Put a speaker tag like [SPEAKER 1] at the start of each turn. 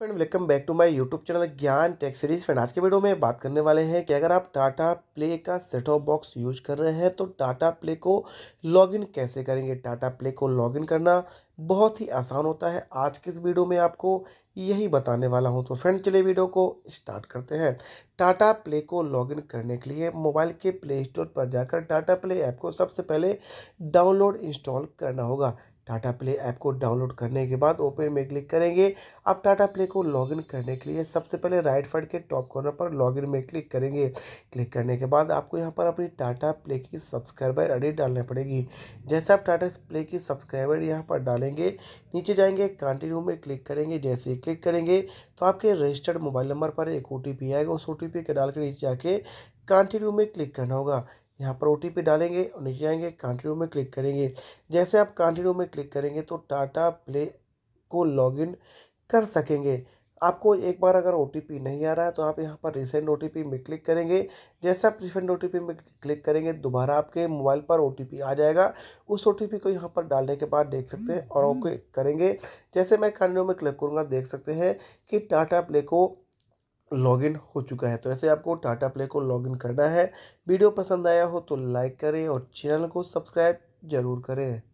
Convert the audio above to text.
[SPEAKER 1] Friend welcome back to my YouTube channel Gyan tech series friend आज के video में बात करने वाले हैं कि अगर आप टाटा प्ले का सेट ऑफ बॉक्स यूज कर रहे हैं तो टाटा प्ले को लॉगिन कैसे करेंगे टाटा प्ले को लॉगिन करना बहुत ही आसान होता है आज के इस वीडियो में आपको यही बताने वाला हूँ तो फ्रेंड चले वीडियो को स्टार्ट करते हैं टाटा प्ले को लॉगिन करने के लिए मोबाइल के प्ले स्टोर पर जाकर टाटा प्ले ऐप को सबसे पहले डाउनलोड इंस्टॉल करना होगा टाटा प्ले ऐप को डाउनलोड करने के बाद ओपन में क्लिक करेंगे आप टाटा प्ले को लॉगिन करने के लिए सबसे पहले राइट फाइड के टॉप कॉर्नर पर लॉगिन में क्लिक करेंगे क्लिक करने के बाद आपको यहाँ पर अपनी टाटा प्ले की सब्सक्राइबर आईडी डालना पड़ेगी जैसे आप टाटा प्ले की सब्सक्राइबर यहाँ पर डालेंगे नीचे जाएंगे कंटिन्यू में क्लिक करेंगे जैसे ही क्लिक करेंगे तो आपके रजिस्टर्ड मोबाइल नंबर पर एक ओ आएगा उस ओ टी डाल के नीचे जाके कंटिन्यू में क्लिक करना होगा यहाँ पर ओ डालेंगे और नीचे आएंगे कंटिन्यू में क्लिक करेंगे जैसे आप कंटिन्यू में क्लिक करेंगे तो टाटा प्ले को लॉगिन कर सकेंगे आपको एक बार अगर ओ नहीं आ रहा है तो आप यहाँ पर रिसेंट ओ में क्लिक करेंगे जैसे आप रिसेंट ओ में क्लिक करेंगे दोबारा आपके मोबाइल पर ओ आ जाएगा उस ओ को यहाँ पर डालने के बाद देख सकते हैं और ओके हम्म, हम्म। करेंगे जैसे मैं कंटिन्यू में क्लिक करूँगा देख सकते हैं कि टाटा प्ले को लॉगिन हो चुका है तो ऐसे आपको टाटा प्ले को लॉगिन करना है वीडियो पसंद आया हो तो लाइक करें और चैनल को सब्सक्राइब ज़रूर करें